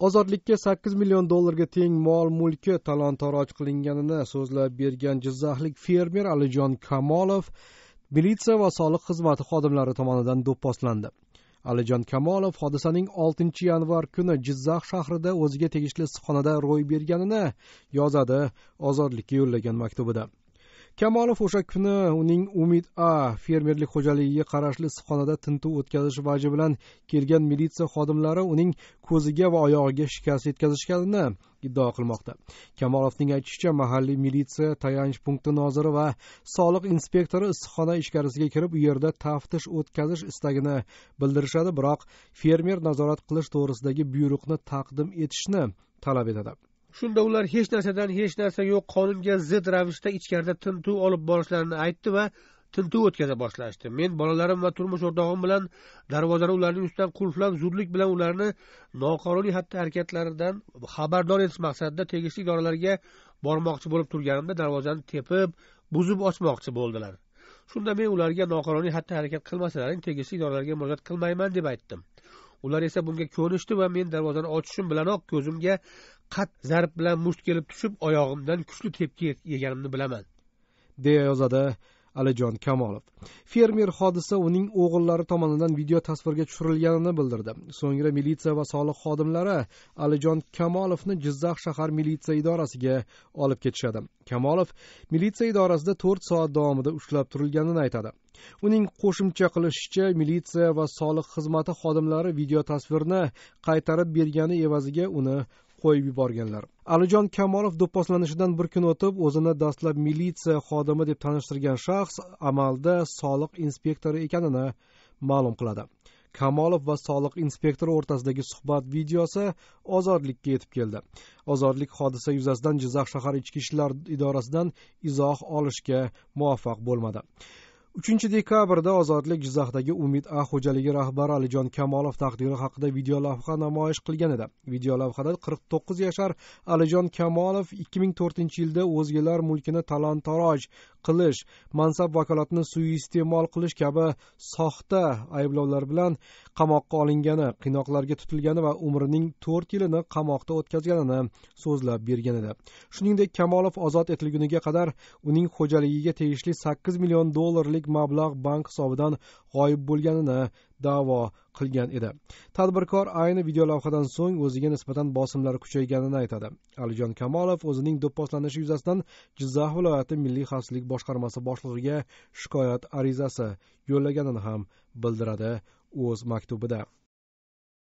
ozodlikka sakkiz million dollarga teng mol mulki talon toroj qilinganini so'zlab bergan jizzaxlik fermer alijon kamolov militsiya va soliq xizmati xodimlari tomonidan do'pposlandi alijon kamolov hodisaning oltinchi yanvar kuni jizzax shahrida o'ziga tegishli issiqxonada ro'y berganini yozadi ozodlikka yo'llagan maktubida kamolov o'sha kuni uning umid a fermerlik xo'jaligiga qarashli issiqxonada tintuv o'tkazish vaji bilan kelgan militsiya xodimlari uning ko'ziga va oyog'iga shikast yetkazishganini iddao qilmoqda kamolovning aytishicha mahalliy militsiya tayanch punkti noziri va soliq inspektori issiqxona ichkarisiga kirib u yerda taftish o'tkazish istagini bildirishadi biroq fermer nazorat qilish to'g'risidagi buyruqni taqdim etishni talab etadi shunda ular hech narsadan hech narsa yo'q qonunga zid ravishda ichkarida tintuv olib borishlarini aytdi va tintuv o'tkaza boshlashdi men bolalarim va turmush o'rtog'im bilan darvozani ularning ustidan qulflab zudlik bilan ularni noqonuniy xatti harakatlaridan xabardor etish maqsadida tegishli idoralarga bormoqchi bo'lib turganimda darvozani tepib buzib ochmoqchi bo'ldilar shunda men ularga noqonuniy xatti harakat qilmasalaring tegishli idoralarga murojaat qilmayman deb aytdim ular esa bunga ko'nishdi va men darvozani ochishim bilanoq ko'zimga qat zarb bilan musht kelib tushib oyog'imdan kuchli tepki yeganimni bilaman deya yozadi alijon kamolov fermer hodisa uning o'g'illari tomonidan video tasvirga tushirilganini bildirdi so'ngra militsiya va soliq xodimlari alijon kamolovni jizzax shahar militsiya idorasiga olib ketishadi kamolov militsiya idorasida to'rt soat davomida ushlab turilganini aytadi uning qo'shimcha qilishicha militsiya va soliq xizmati xodimlari video tasvirni qaytarib bergani evaziga uni qo'yib yuborganlar alijon kamolov do'pposlanishidan bir kun o'tib o'zini dastlab militsiya xodimi deb tanishtirgan shaxs amalda soliq inspektori ekanini ma'lum qiladi kamolov va soliq inspektori o'rtasidagi suhbat videosi ozodlikka yetib keldi ozodlik hodisa yuzasidan jizzax shahar ichki ishlar idorasidan izoh olishga muvaffaq bo'lmadi uchinchi dekabrda ozodlik jizzaxdagi umid a xo'jaligi rahbari alijon kamolov taqdiri haqida videolavha namoyish qilgan edi videolavhada qirq to'qqiz yashar alijon kamolov ikki ming to'rtinchi yilda o'zgalar mulkini talon taroj qilish mansab vakolatini suiiste'mol qilish kabi soxta ayblovlar bilan qamoqqa olingani qiynoqlarga tutilgani va umrining to'rt yilini qamoqda o'tkazganini so'zlab bergan edi shuningdek kamolov ozod etilguniga qadar uning xo'jaligiga tegishli sakkiz million dollarlik dollarlik mablag' bank hisobidan g'oyib bo'lganini da'vo qilgan edi tadbirkor ayni videolavhadan so'ng o'ziga nisbatan bosimlar kuchayganini aytadi alijon kamolov o'zining do'pposlanishi yuzasidan jizzax viloyati milliy xavfsizlik boshqarmasi boshlig'iga shikoyat arizasi yo'llaganini ham bildiradi o'z maktubida